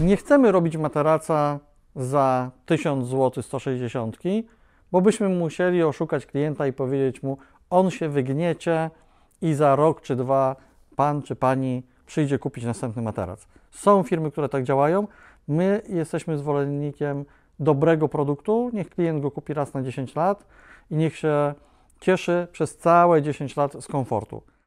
Nie chcemy robić materaca za 1000 zł 160, bo byśmy musieli oszukać klienta i powiedzieć mu, on się wygniecie i za rok czy dwa pan czy pani przyjdzie kupić następny materac. Są firmy, które tak działają. My jesteśmy zwolennikiem dobrego produktu. Niech klient go kupi raz na 10 lat i niech się cieszy przez całe 10 lat z komfortu.